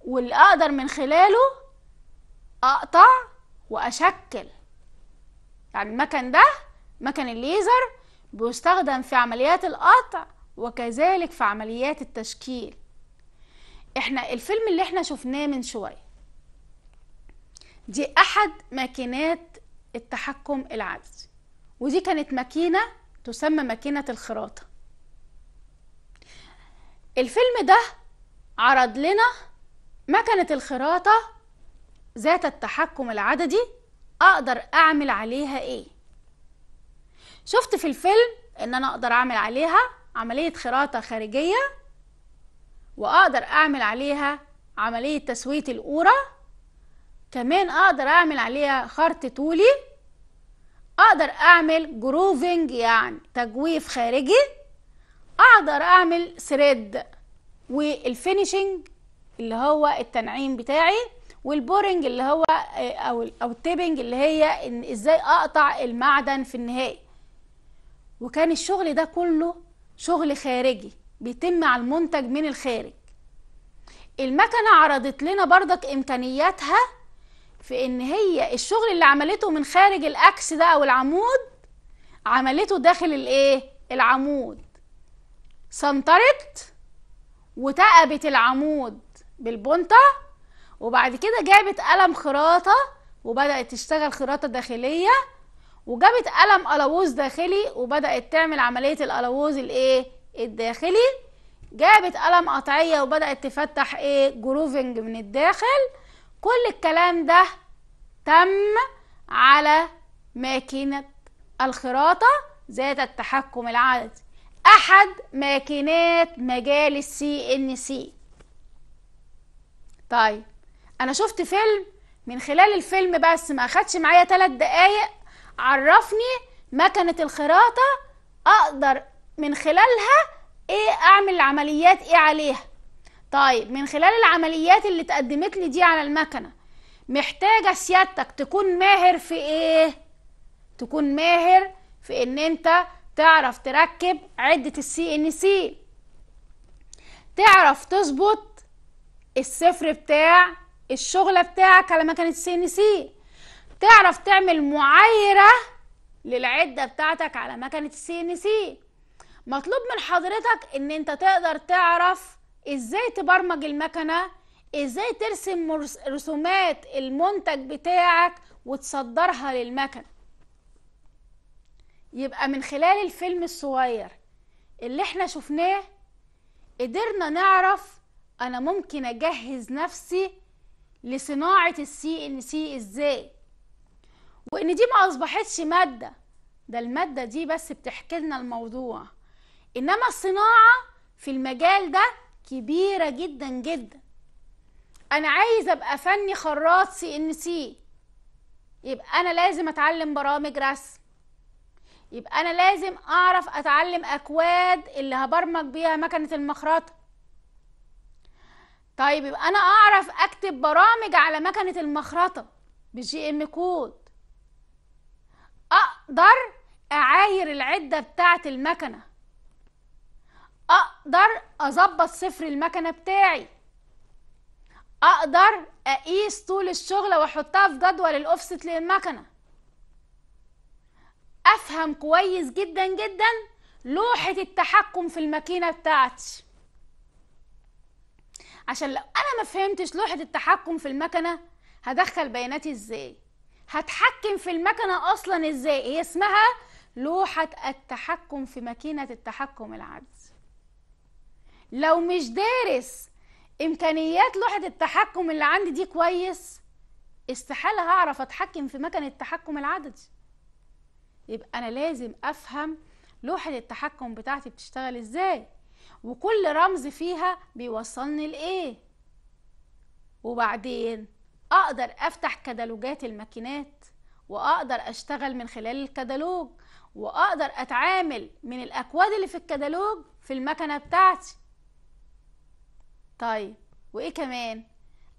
واللي اقدر من خلاله اقطع واشكل يعني المكن ده مكن الليزر بيستخدم في عمليات القطع وكذلك في عمليات التشكيل احنا الفيلم اللي احنا شفناه من شويه دي احد ماكينات التحكم العدسي ودي كانت ماكينة تسمى ماكينة الخراطة الفيلم ده عرض لنا مكنة الخراطة ذات التحكم العددي أقدر أعمل عليها إيه شفت في الفيلم إن أنا أقدر أعمل عليها عملية خراطة خارجية وأقدر أعمل عليها عملية تسوية القورة كمان أقدر أعمل عليها خرط طولي اقدر اعمل جروفنج يعني تجويف خارجي اقدر اعمل ثريد والفينيشنج اللي هو التنعيم بتاعي والبورنج اللي هو آه، او او التيبنج اللي هي ان ازاي اقطع المعدن في النهايه وكان الشغل ده كله شغل خارجي بيتم على المنتج من الخارج المكنه عرضت لنا بردك امكانياتها في ان هي الشغل اللي عملته من خارج الاكس ده او العمود عملته داخل الايه العمود سنطرت وتقبت العمود بالبنطة وبعد كده جابت قلم خراطة وبدأت تشتغل خراطة داخلية وجابت قلم قلاووز داخلي وبدأت تعمل عملية القلاووز الايه الداخلي جابت قلم قطعية وبدأت تفتح ايه جروفنج من الداخل كل الكلام ده تم على ماكينة الخراطة ذات التحكم العادي أحد ماكينات مجال السي إن سي طيب أنا شفت فيلم من خلال الفيلم بس ما أخدش معايا تلات دقايق عرفني مكنة الخراطة أقدر من خلالها إيه أعمل عمليات إيه عليها طيب من خلال العمليات اللي اتقدمت لي دي على المكنه محتاجه سيادتك تكون ماهر في ايه تكون ماهر في ان انت تعرف تركب عده السي ان سي تعرف تظبط الصفر بتاع الشغله بتاعك على مكنه السي ان سي تعرف تعمل معايره للعده بتاعتك على مكنه السي ان سي مطلوب من حضرتك ان انت تقدر تعرف ازاي تبرمج المكنه ازاي ترسم رسومات المنتج بتاعك وتصدرها للمكنه يبقى من خلال الفيلم الصغير اللي احنا شفناه قدرنا نعرف انا ممكن اجهز نفسي لصناعه السي ان سي ازاي وان دي ما اصبحتش ماده ده الماده دي بس بتحكي لنا الموضوع انما الصناعه في المجال ده كبيرة جدا جدا أنا عايز أبقى فني خراط سي إن سي يبقى أنا لازم أتعلم برامج رسم يبقى أنا لازم أعرف أتعلم أكواد اللي هبرمج بيها مكنة المخرطة طيب يبقى أنا أعرف أكتب برامج على مكنة المخرطة بجي إم كود أقدر أعاير العدة بتاعة المكنة اقدر اظبط صفر المكنه بتاعي اقدر اقيس طول الشغله واحطها في جدول الاوفست للمكنه افهم كويس جدا جدا لوحه التحكم في الماكينه بتاعتي عشان لو انا ما فهمتش لوحه التحكم في المكنه هدخل بياناتي ازاي هتحكم في المكنه اصلا ازاي هي اسمها لوحه التحكم في ماكينه التحكم العجز لو مش دارس امكانيات لوحه التحكم اللي عندي دي كويس استحاله هعرف اتحكم في مكان التحكم العددي يبقى انا لازم افهم لوحه التحكم بتاعتي بتشتغل ازاي وكل رمز فيها بيوصلني لايه وبعدين اقدر افتح كتالوجات الماكينات واقدر اشتغل من خلال الكتالوج واقدر اتعامل من الاكواد اللي في الكتالوج في المكنه بتاعتي طيب وايه كمان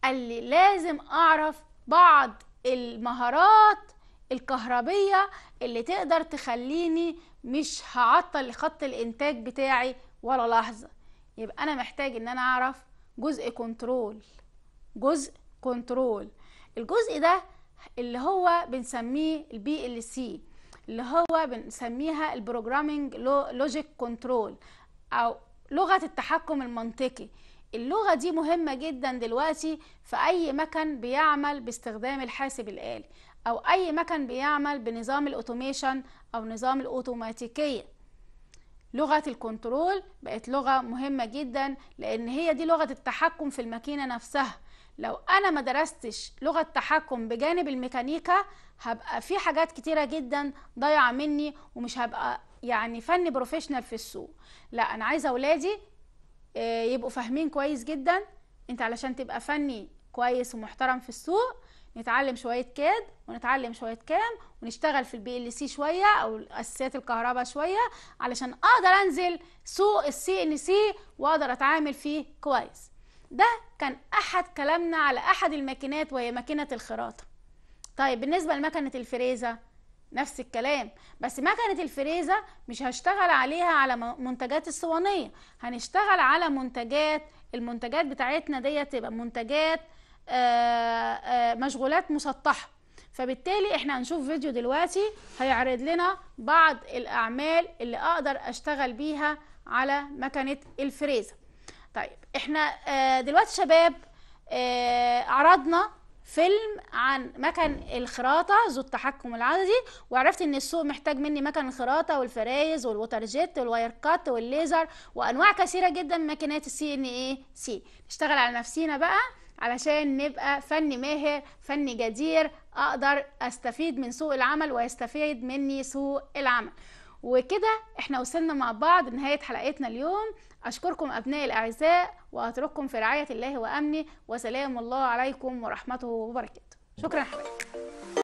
قال لي لازم اعرف بعض المهارات الكهربية اللي تقدر تخليني مش هعطل خط الانتاج بتاعي ولا لحظة يبقى انا محتاج ان انا اعرف جزء كنترول جزء كنترول الجزء ده اللي هو بنسميه البي ال سي اللي هو بنسميها البروجرامينج لوجيك كنترول او لغة التحكم المنطقي اللغة دي مهمة جدا دلوقتي في أي مكان بيعمل باستخدام الحاسب الآلي أو أي مكان بيعمل بنظام الأوتوميشن أو نظام الأوتوماتيكية لغة الكنترول بقت لغة مهمة جدا لأن هي دي لغة التحكم في الماكينة نفسها لو أنا ما درستش لغة تحكم بجانب الميكانيكا هبقى في حاجات كتيرة جدا ضايعة مني ومش هبقى يعني فني بروفيشنال في السوق لا أنا عايزة أولادي آه، يبقوا فاهمين كويس جدا انت علشان تبقى فني كويس ومحترم في السوق نتعلم شويه كاد ونتعلم شويه كام ونشتغل في البي ال سي شويه او اساسيات الكهرباء شويه علشان اقدر انزل سوق السي ان سي واقدر اتعامل فيه كويس ده كان احد كلامنا على احد الماكينات وهي ماكينه الخراطه طيب بالنسبه لمكنة الفريزه نفس الكلام بس مكنه الفريزه مش هشتغل عليها على منتجات الصوانيه هنشتغل على منتجات المنتجات بتاعتنا ديت تبقى منتجات آه، آه، مشغولات مسطحه فبالتالي احنا هنشوف فيديو دلوقتي هيعرض لنا بعض الاعمال اللي اقدر اشتغل بيها على مكنه الفريزه طيب احنا آه، دلوقتي شباب عرضنا فيلم عن مكن الخراطة ذو التحكم العددي وعرفت ان السوق محتاج مني مكن الخراطة والفرايز والوتر جيت والواير كات والليزر وانواع كثيرة جدا من ماكينات السي ان ايه سي نشتغل على نفسينا بقى علشان نبقى فن ماهر فن جدير اقدر استفيد من سوق العمل ويستفيد مني سوق العمل وكده احنا وصلنا مع بعض نهاية حلقتنا اليوم اشكركم ابنائي الاعزاء وأترككم في رعاية الله وأمنه وسلام الله عليكم ورحمته وبركاته شكرا حبيبي